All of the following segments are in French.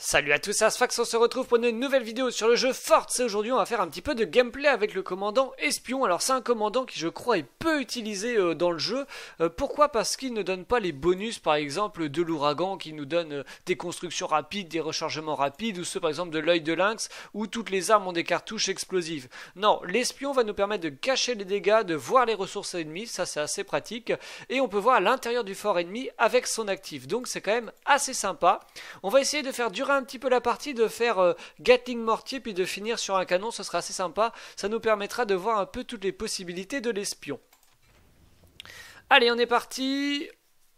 Salut à tous, c'est Asfax, on se retrouve pour une nouvelle vidéo sur le jeu Forte. et aujourd'hui on va faire un petit peu de gameplay avec le commandant Espion. Alors c'est un commandant qui je crois est peu utilisé euh, dans le jeu. Euh, pourquoi Parce qu'il ne donne pas les bonus par exemple de l'ouragan qui nous donne euh, des constructions rapides, des rechargements rapides ou ceux par exemple de l'œil de lynx où toutes les armes ont des cartouches explosives. Non, l'espion va nous permettre de cacher les dégâts, de voir les ressources ennemies, ça c'est assez pratique et on peut voir à l'intérieur du fort ennemi avec son actif. Donc c'est quand même assez sympa. On va essayer de faire durer un petit peu la partie, de faire euh, Gatling mortier puis de finir sur un canon, ce sera assez sympa. Ça nous permettra de voir un peu toutes les possibilités de l'espion. Allez, on est parti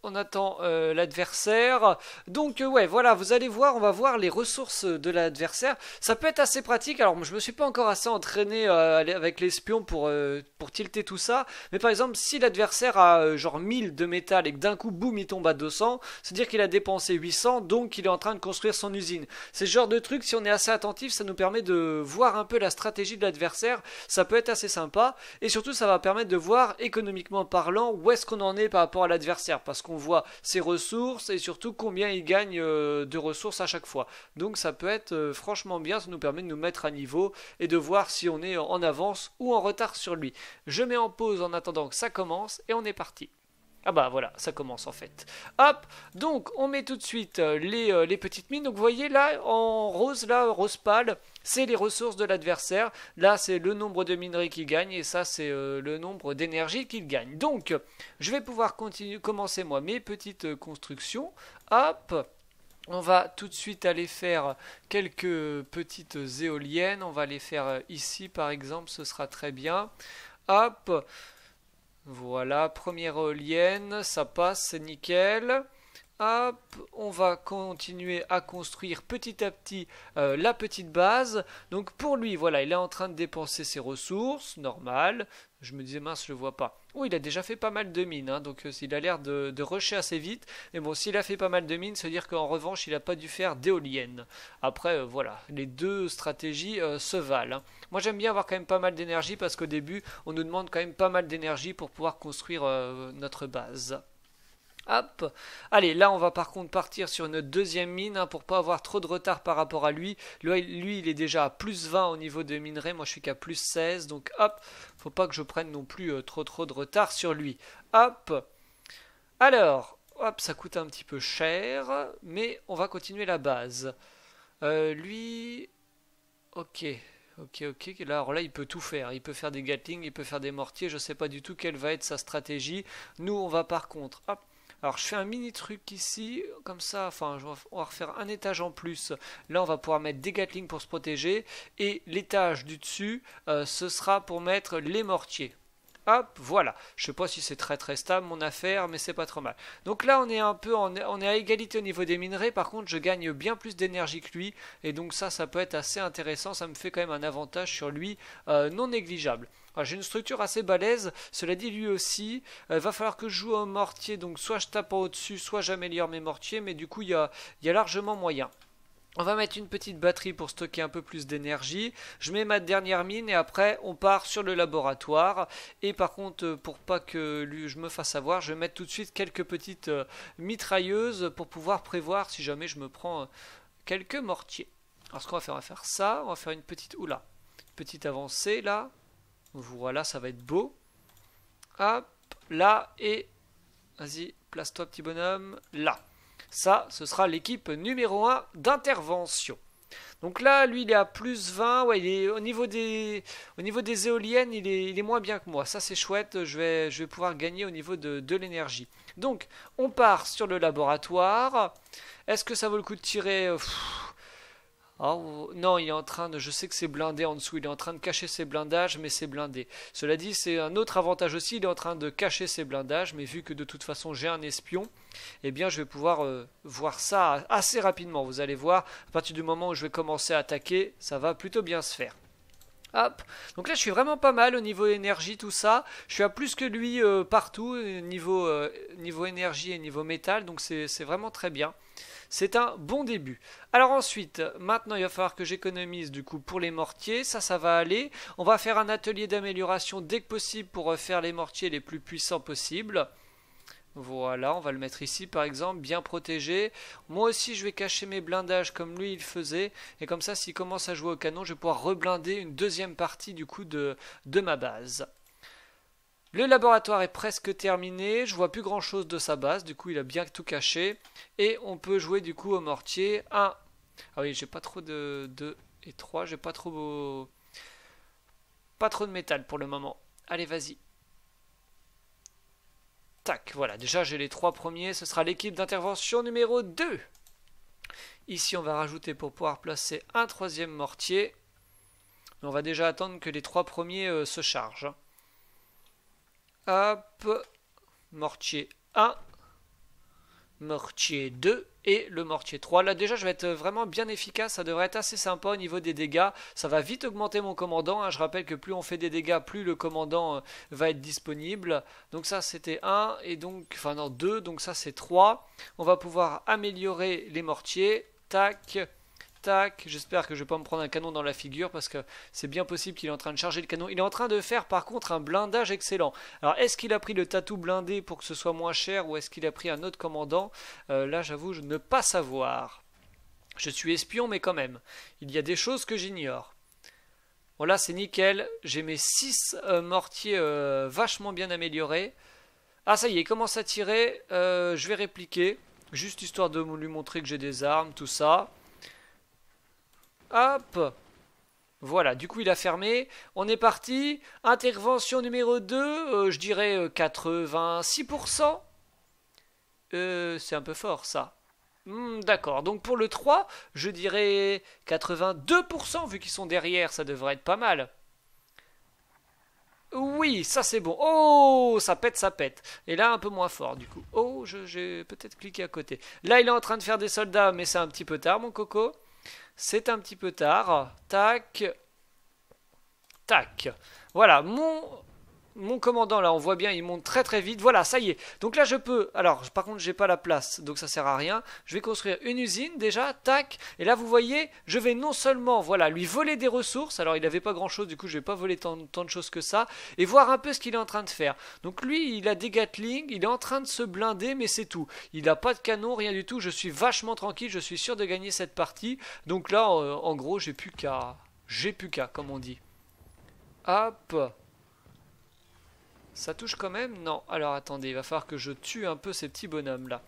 on attend euh, l'adversaire. Donc euh, ouais, voilà, vous allez voir, on va voir les ressources de l'adversaire. Ça peut être assez pratique. Alors je me suis pas encore assez entraîné euh, avec l'espion pour pour tilter tout ça, mais par exemple, si l'adversaire a genre 1000 de métal et que d'un coup boum, il tombe à 200, c'est-à-dire qu'il a dépensé 800, donc il est en train de construire son usine. C'est ce genre de truc si on est assez attentif, ça nous permet de voir un peu la stratégie de l'adversaire, ça peut être assez sympa et surtout ça va permettre de voir économiquement parlant où est-ce qu'on en est par rapport à l'adversaire parce qu'on on voit ses ressources et surtout combien il gagne euh, de ressources à chaque fois. Donc ça peut être euh, franchement bien, ça nous permet de nous mettre à niveau et de voir si on est en avance ou en retard sur lui. Je mets en pause en attendant que ça commence et on est parti. Ah bah voilà, ça commence en fait. Hop, donc on met tout de suite euh, les, les petites mines. Donc vous voyez là, en rose, là, rose pâle, c'est les ressources de l'adversaire. Là, c'est le nombre de minerais qu'il gagne et ça, c'est euh, le nombre d'énergie qu'il gagne. Donc, je vais pouvoir commencer moi mes petites euh, constructions. Hop on va tout de suite aller faire quelques petites éoliennes. On va les faire euh, ici, par exemple. Ce sera très bien. Hop. Voilà, première éolienne. Ça passe, c'est nickel. Hop, on va continuer à construire petit à petit euh, la petite base. Donc pour lui, voilà, il est en train de dépenser ses ressources, normal. Je me disais, mince, je le vois pas. Oh, il a déjà fait pas mal de mines, hein, donc euh, il a l'air de, rusher assez vite. Mais bon, s'il a fait pas mal de mines, veut dire qu'en revanche, il n'a pas dû faire d'éoliennes. Après, euh, voilà, les deux stratégies se valent. Hein. Moi, j'aime bien avoir quand même pas mal d'énergie, parce qu'au début, on nous demande quand même pas mal d'énergie pour pouvoir construire notre base. Hop. Allez, là, on va par contre partir sur une deuxième mine hein, pour pas avoir trop de retard par rapport à lui. lui. il est déjà à plus 20 au niveau de minerais, Moi, je suis qu'à plus 16. Donc, hop, faut pas que je prenne non plus euh, trop trop de retard sur lui. Hop. Alors, hop, ça coûte un petit peu cher. Mais on va continuer la base. Euh, lui... Ok. Ok, ok. alors là, il peut tout faire. Il peut faire des gatlings, il peut faire des mortiers. Je sais pas du tout quelle va être sa stratégie. Nous, on va par contre... Hop alors je fais un mini truc ici, comme ça, enfin on va refaire un étage en plus. Là on va pouvoir mettre des gatlings pour se protéger. Et l'étage du dessus, euh, ce sera pour mettre les mortiers. Hop, voilà. Je sais pas si c'est très très stable mon affaire, mais c'est pas trop mal. Donc là, on est un peu, on est à égalité au niveau des minerais. Par contre, je gagne bien plus d'énergie que lui, et donc ça, ça peut être assez intéressant. Ça me fait quand même un avantage sur lui euh, non négligeable. Ah, j'ai une structure assez balèze, cela dit lui aussi, il euh, va falloir que je joue un mortier, donc soit je tape au-dessus, soit j'améliore mes mortiers, mais du coup il y a largement moyen. On va mettre une petite batterie pour stocker un peu plus d'énergie. Je mets ma dernière mine et après on part sur le laboratoire. Et par contre euh, pour pas que je me fasse avoir, je vais mettre tout de suite quelques petites euh, mitrailleuses pour pouvoir prévoir si jamais je me prends euh, quelques mortiers. Alors ce qu'on va faire, on va faire ça, on va faire une petite... Oula, petite avancée là. Voilà, ça va être beau. Hop, là et... Vas-y, place-toi petit bonhomme, là. Ça, ce sera l'équipe numéro 1 d'intervention. Donc là, lui, il est à plus 20. Ouais, il est, au, niveau des, au niveau des éoliennes, il est, il est moins bien que moi. Ça, c'est chouette. Je vais, je vais pouvoir gagner au niveau de, de l'énergie. Donc, on part sur le laboratoire. Est-ce que ça vaut le coup de tirer Oh, non, il est en train de. Je sais que c'est blindé en dessous. Il est en train de cacher ses blindages, mais c'est blindé. Cela dit, c'est un autre avantage aussi. Il est en train de cacher ses blindages, mais vu que de toute façon j'ai un espion, eh bien je vais pouvoir euh, voir ça assez rapidement. Vous allez voir, à partir du moment où je vais commencer à attaquer, ça va plutôt bien se faire. Hop. Donc là, je suis vraiment pas mal au niveau énergie, tout ça. Je suis à plus que lui euh, partout, euh, niveau énergie et niveau métal. Donc c'est vraiment très bien. C'est un bon début. Alors ensuite, maintenant il va falloir que j'économise du coup pour les mortiers, ça ça va aller. On va faire un atelier d'amélioration dès que possible pour euh, faire les mortiers les plus puissants possibles. Voilà, on va le mettre ici par exemple, bien protégé. Moi aussi je vais cacher mes blindages comme lui il faisait. Et comme ça s'il commence à jouer au canon, je vais pouvoir reblinder une deuxième partie du coup de, de ma base. Le laboratoire est presque terminé, je vois plus grand chose de sa base, du coup il a bien tout caché. Et on peut jouer du coup au mortier 1. Ah oui, j'ai pas trop de 2 et 3, j'ai pas trop beau... pas trop de métal pour le moment. Allez, vas-y. Tac, voilà, déjà j'ai les trois premiers, ce sera l'équipe d'intervention numéro 2. Ici on va rajouter pour pouvoir placer un troisième mortier. on va déjà attendre que les trois premiers euh, se chargent mortier 1, mortier 2 et le mortier 3. Là déjà je vais être vraiment bien efficace, ça devrait être assez sympa au niveau des dégâts. Ça va vite augmenter mon commandant, hein. je rappelle que plus on fait des dégâts, plus le commandant euh, va être disponible. Donc ça c'était 1 et donc, enfin non 2, donc ça c'est 3. On va pouvoir améliorer les mortiers, tac, j'espère que je vais pas me prendre un canon dans la figure parce que c'est bien possible qu'il est en train de charger le canon. Il est en train de faire par contre un blindage excellent. Alors est-ce qu'il a pris le tatou blindé pour que ce soit moins cher ou est-ce qu'il a pris un autre commandant euh, Là j'avoue je ne pas savoir. Je suis espion mais quand même. Il y a des choses que j'ignore. Voilà c'est nickel. J'ai mes 6 euh, mortiers euh, vachement bien améliorés. Ah ça y est, il commence à tirer. je vais répliquer. Juste histoire de lui montrer que j'ai des armes, tout ça. Hop voilà, du coup il a fermé. On est parti. Intervention numéro 2, euh, je dirais 86%. Euh, euh, c'est un peu fort ça. Hmm, d'accord, donc pour le 3, je dirais 82%, vu qu'ils sont derrière, ça devrait être pas mal. Oui, ça c'est bon. Oh, ça pète, ça pète. Et là, un peu moins fort du coup. Oh, j'ai peut-être cliqué à côté. Là, il est en train de faire des soldats, mais c'est un petit peu tard, mon coco. C'est un petit peu tard. Tac. Tac. Voilà, mon mon commandant, là, on voit bien, il monte très très vite. Voilà, ça y est. Donc là, je peux... Alors, par contre, j'ai pas la place, donc ça sert à rien. Je vais construire une usine, déjà, tac. Et là, vous voyez, je vais non seulement, voilà, lui voler des ressources. Alors, il n'avait pas grand-chose, du coup, je vais pas voler tant, de choses que ça. Et voir un peu ce qu'il est en train de faire. Donc lui, il a des Gatling, il est en train de se blinder, mais c'est tout. Il n'a pas de canon, rien du tout. Je suis vachement tranquille, je suis sûr de gagner cette partie. Donc là, en, euh, en gros, j'ai plus qu'à... J'ai plus qu'à, comme on dit. Hop ça touche quand même Non. Alors attendez, il va falloir que je tue un peu ces petits bonhommes là.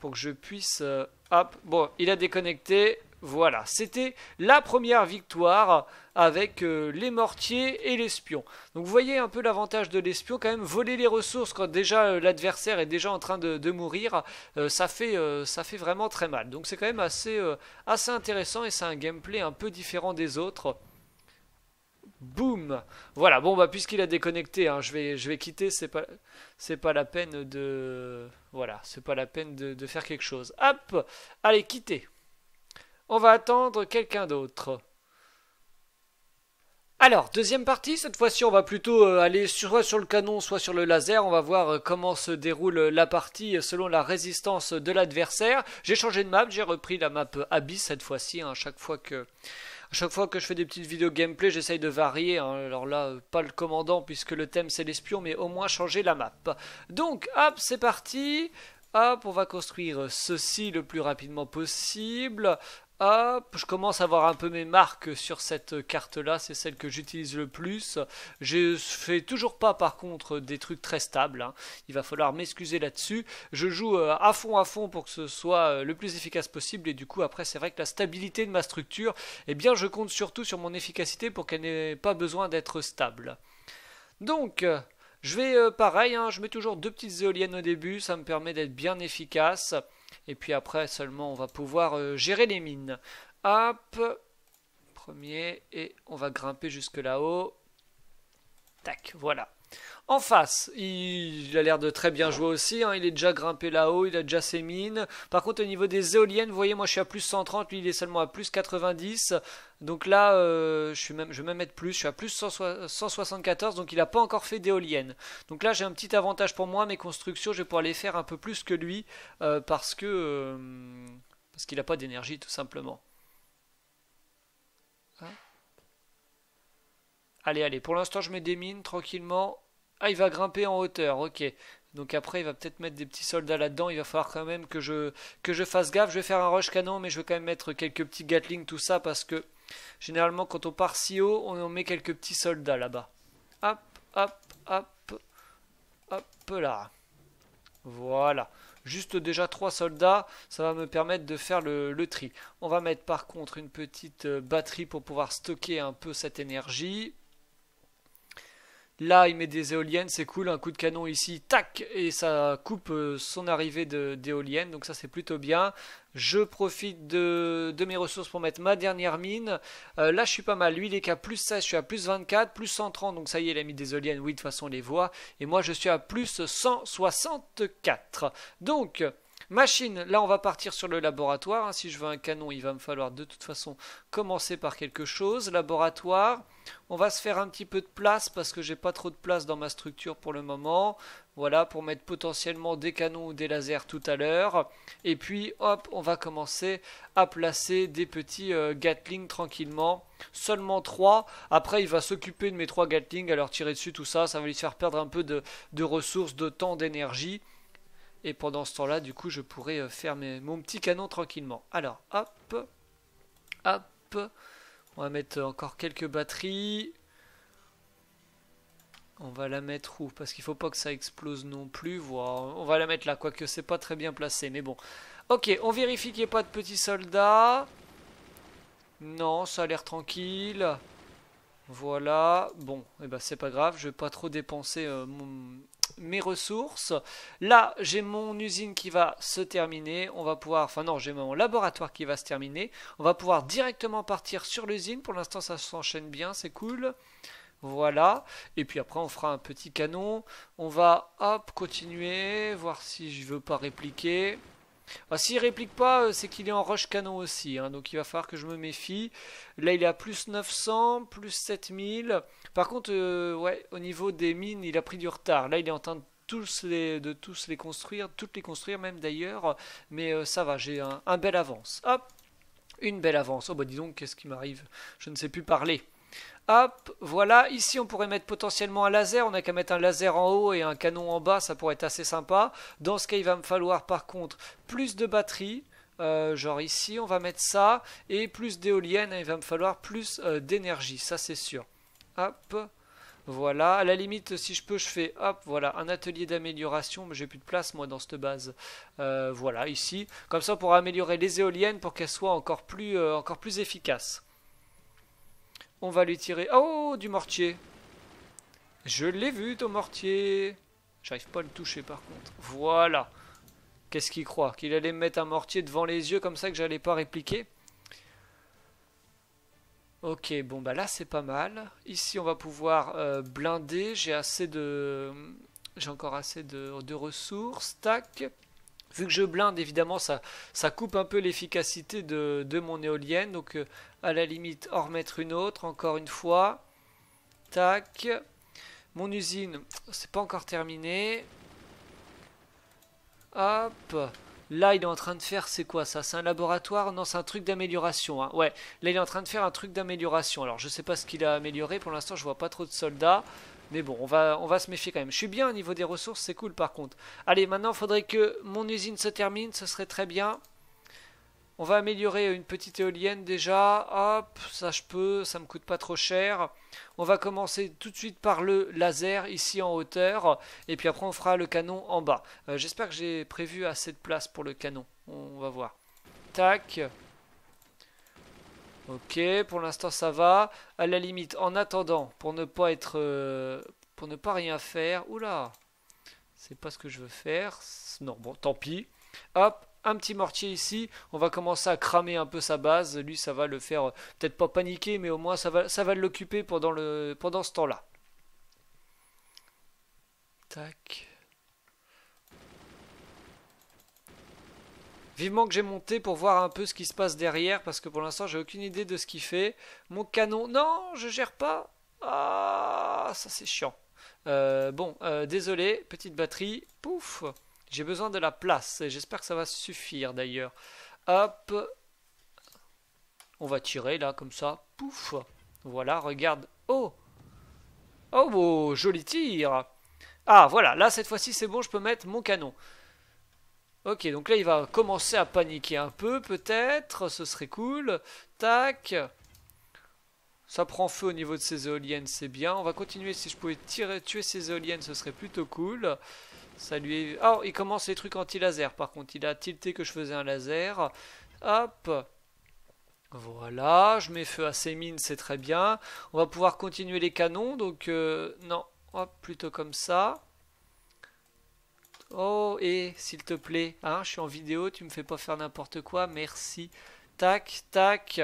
Pour que je puisse... Euh, hop, bon, il a déconnecté. Voilà, c'était la première victoire avec euh, les mortiers et l'espion. Donc vous voyez un peu l'avantage de l'espion quand même, voler les ressources quand déjà euh, l'adversaire est déjà en train de, mourir, ça, fait, ça fait vraiment très mal. Donc c'est quand même assez, assez intéressant et c'est un gameplay un peu différent des autres. Boom, Voilà, bon, bah, puisqu'il a déconnecté, hein, je, vais, je vais quitter, c'est pas, la peine de. Voilà, c'est pas la peine de, faire quelque chose. Hop Allez, quitter On va attendre quelqu'un d'autre. Alors, deuxième partie, cette fois-ci on va plutôt euh, aller soit sur le canon, soit sur le laser, on va voir euh, comment se déroule euh, la partie selon la résistance de l'adversaire. J'ai changé de map, j'ai repris la map Abyss cette fois-ci, à hein, chaque fois que à chaque fois que je fais des petites vidéos gameplay, j'essaye de varier. Hein. Alors là, euh, pas le commandant puisque le thème c'est l'espion, mais au moins changer la map. Donc, hop, c'est parti. Hop, on va construire ceci le plus rapidement possible. Hop, je commence à voir un peu mes marques sur cette carte-là, c'est celle que j'utilise le plus. Je fais toujours pas par contre des trucs très stables, hein. il va falloir m'excuser là-dessus. Je joue euh, à fond à fond pour que ce soit euh, le plus efficace possible et du coup après c'est vrai que la stabilité de ma structure, eh bien je compte surtout sur mon efficacité pour qu'elle n'ait pas besoin d'être stable. Donc, je vais euh, pareil, hein, je mets toujours deux petites éoliennes au début, ça me permet d'être bien efficace. Et puis après seulement on va pouvoir euh, gérer les mines. Hop, premier, et on va grimper jusque là-haut. Tac, voilà. En face, il a l'air de très bien jouer aussi. Hein. Il est déjà grimpé là-haut, il a déjà ses mines. Par contre, au niveau des éoliennes, vous voyez, moi je suis à plus 130, lui il est seulement à plus 90. Donc là, euh, je, vais même mettre plus, je suis à plus 174, donc il n'a pas encore fait d'éoliennes. Donc là, j'ai un petit avantage pour moi, mes constructions, je vais pouvoir les faire un peu plus que lui, euh, parce que euh, parce qu'il n'a pas d'énergie, tout simplement. Hein allez, allez, pour l'instant, je mets des mines tranquillement. Ah, il va grimper en hauteur, ok. Donc après, il va peut-être mettre des petits soldats là-dedans. Il va falloir quand même que je, que je fasse gaffe. Je vais faire un rush canon, mais je vais quand même mettre quelques petits Gatling, tout ça, parce que généralement, quand on part si haut, on en met quelques petits soldats là-bas. Hop, hop, hop, hop là. Voilà. Juste déjà trois soldats, ça va me permettre de faire le, le tri. On va mettre par contre une petite euh, batterie pour pouvoir stocker un peu cette énergie. Là, il met des éoliennes, c'est cool, un coup de canon ici, tac, et ça coupe euh, son arrivée d'éoliennes, donc ça c'est plutôt bien. Je profite de, mes ressources pour mettre ma dernière mine. Euh, là, je suis pas mal. Lui, il est qu'à plus 16, je suis à plus 24, plus 130, donc ça y est, il a mis des éoliennes, oui, de toute façon, on les voit. Et moi, je suis à plus 164. Donc, Machine, là on va partir sur le laboratoire. Hein, si je veux un canon, il va me falloir de toute façon commencer par quelque chose. Laboratoire, on va se faire un petit peu de place parce que j'ai pas trop de place dans ma structure pour le moment. Voilà, pour mettre potentiellement des canons ou des lasers tout à l'heure. Et puis, hop, on va commencer à placer des petits gatlings euh, Gatling tranquillement. Seulement 3. Après, il va s'occuper de mes trois Gatling, à leur tirer dessus, tout ça. Ça va lui faire perdre un peu de, ressources, de temps, d'énergie. Et pendant ce temps-là, du coup, je pourrais euh, faire mon petit canon tranquillement. Alors, hop, hop. On va mettre encore quelques batteries. On va la mettre où Parce qu'il faut pas que ça explose non plus. On va la mettre là, quoique c'est pas très bien placé, mais bon. Ok, on vérifie qu'il n'y ait pas de petits soldats. Non, ça a l'air tranquille. Voilà, bon, et eh ben c'est pas grave, je vais pas trop dépenser euh, mon, mes ressources. Là, j'ai mon usine qui va se terminer. On va pouvoir, enfin non, j'ai mon laboratoire qui va se terminer. On va pouvoir directement partir sur l'usine. Pour l'instant, ça s'enchaîne bien, c'est cool. Voilà. Et puis après, on fera un petit canon. On va, hop, continuer, voir si je veux pas répliquer. S'il ah, S'il réplique pas, euh, c'est qu'il est en rush canon aussi, hein, donc il va falloir que je me méfie. Là, il est à plus 900, plus 7000. Par contre, euh, ouais, au niveau des mines, il a pris du retard. Là, il est en train de tous les, de tous les construire, toutes les construire même d'ailleurs. Mais euh, ça va, j'ai un, un bel avance. Hop, une belle avance. Oh bah dis donc, qu'est-ce qui m'arrive Je ne sais plus parler. Hop, voilà, ici on pourrait mettre potentiellement un laser, on n'a qu'à mettre un laser en haut et un canon en bas, ça pourrait être assez sympa. Dans ce cas, il va me falloir par contre plus de batteries, euh, genre ici on va mettre ça, et plus d'éoliennes, hein, il va me falloir plus euh, d'énergie, ça c'est sûr. Hop, voilà, à la limite, si je peux, je fais, hop, voilà, un atelier d'amélioration, mais j'ai plus de place, moi, dans cette base. Euh, voilà, ici, comme ça, on pourra améliorer les éoliennes pour qu'elles soient encore plus, encore plus efficaces. On va lui tirer... Ah, oh, du mortier Je l'ai vu, ton mortier J'arrive pas à le toucher, par contre. Voilà Qu'est-ce qu'il croit Qu'il allait me mettre un mortier devant les yeux, comme ça, que j'allais pas répliquer Ok, bon, bah là, c'est pas mal. Ici, on va pouvoir euh, blinder. J'ai assez de... J'ai encore assez de, de ressources. Tac Vu que je blinde, évidemment, ça, ça coupe un peu l'efficacité de, de, mon éolienne. Donc, euh, à la limite, en remettre une autre, encore une fois. Tac. Mon usine, c'est pas encore terminé. Hop. Là, il est en train de faire, c'est quoi ça C'est un laboratoire Non, c'est un truc d'amélioration. Hein. Ouais, là, il est en train de faire un truc d'amélioration. Alors, je sais pas ce qu'il a amélioré. Pour l'instant, je vois pas trop de soldats. Mais bon, on va, on va se méfier quand même. Je suis bien au niveau des ressources, c'est cool par contre. Allez, maintenant, faudrait que mon usine se termine. Ce serait très bien. On va améliorer une petite éolienne déjà. Hop, ça je peux, ça me coûte pas trop cher. On va commencer tout de suite par le laser ici en hauteur. Et puis après on fera le canon en bas. Euh, j'espère que j'ai prévu assez de place pour le canon. On va voir. Tac. Ok, pour l'instant ça va. À la limite, en attendant, pour ne pas être... Euh, pour ne pas rien faire... Oula C'est pas ce que je veux faire. Non, bon, tant pis. Hop, un petit mortier ici, on va commencer à cramer un peu sa base, lui ça va le faire euh, peut-être pas paniquer, mais au moins ça va, ça va l'occuper pendant, le, pendant ce temps-là. Tac. Vivement que j'ai monté pour voir un peu ce qui se passe derrière parce que pour l'instant j'ai aucune idée de ce qu'il fait. Mon canon, non, je gère pas. Ah, ça c'est chiant. Euh, bon, euh, désolé, petite batterie, pouf. J'ai besoin de la place. et J'espère que ça va suffire d'ailleurs. Hop. On va tirer là comme ça. Pouf. Voilà, regarde. Oh Oh, joli tir Ah, voilà, là cette fois-ci c'est bon, je peux mettre mon canon. Ok, donc là il va commencer à paniquer un peu peut-être, ce serait cool. Tac ça prend feu au niveau de ses éoliennes, c'est bien. On va continuer, si je pouvais tirer, tuer ses éoliennes, ce serait plutôt cool. Oh, il commence les trucs anti-laser. Par contre, il a tilté que je faisais un laser. Hop. Voilà, je mets feu à ces mines, c'est très bien. On va pouvoir continuer les canons, donc euh, non, hop, plutôt comme ça. Oh, et s'il te plaît, hein, je suis en vidéo, tu me fais pas faire n'importe quoi, merci. Tac, tac.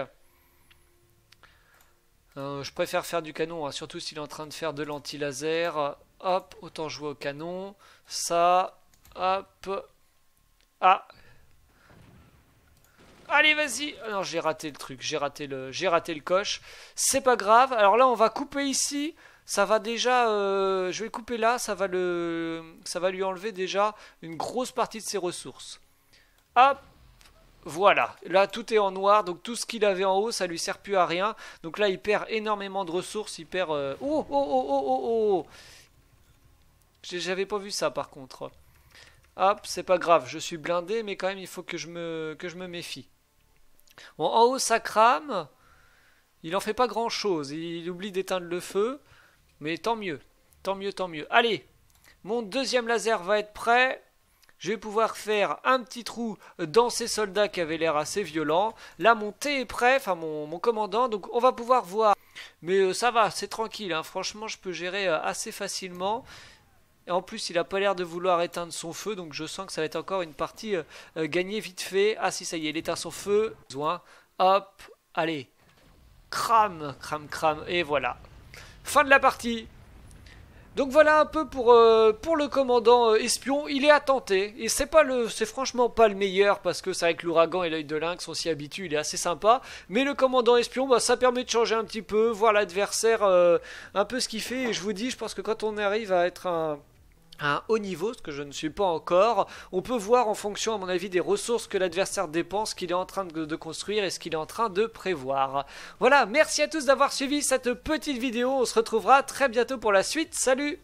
Euh, je préfère faire du canon, hein, surtout s'il est en train de faire de l'anti-laser hop, autant jouer au canon. Ça, hop. Ah Allez, vas-y ah Non, j'ai raté le truc, j'ai raté le, j'ai raté le coche. C'est pas grave. Alors là, on va couper ici. Ça va déjà, euh, je vais couper là, ça va, le, ça va lui enlever déjà une grosse partie de ses ressources. Hop voilà, là tout est en noir, donc tout ce qu'il avait en haut, ça lui sert plus à rien. Donc là, il perd énormément de ressources, il perd... Euh, oh, oh, oh, oh, oh, oh, oh. J'avais pas vu ça par contre. Hop, ah, c'est pas grave, je suis blindé, mais quand même il faut que je me, que je me méfie. Bon, en haut ça crame, il en fait pas grand chose, il oublie d'éteindre le feu, mais tant mieux, tant mieux, tant mieux. Allez, mon deuxième laser va être prêt, je vais pouvoir faire un petit trou dans ces soldats qui avaient l'air assez violents. Là, mon thé est prêt, enfin mon, commandant, donc on va pouvoir voir. Mais euh, ça va, c'est tranquille, hein. franchement, je peux gérer euh, assez facilement. Et en plus, il n'a pas l'air de vouloir éteindre son feu, donc je sens que ça va être encore une partie euh, euh, gagnée vite fait. Ah si, ça y est, il éteint son feu. Hop, allez. Crame. Crame, crame. Et voilà. Fin de la partie. Donc voilà un peu pour, euh, pour le commandant espion, il est à tenter, et c'est pas le c'est franchement pas le meilleur parce que c'est avec l'ouragan et l'œil de lynx on s'y habitue, il est assez sympa, mais le commandant espion bah, ça permet de changer un petit peu, voir l'adversaire un peu ce qu'il fait et je vous dis je pense que quand on arrive à être un à un haut niveau, ce que je ne suis pas encore. On peut voir en fonction, à mon avis, des ressources que l'adversaire dépense, qu'il est en train de, de construire et ce qu'il est en train de prévoir. Voilà, merci à tous d'avoir suivi cette petite vidéo. On se retrouvera très bientôt pour la suite. Salut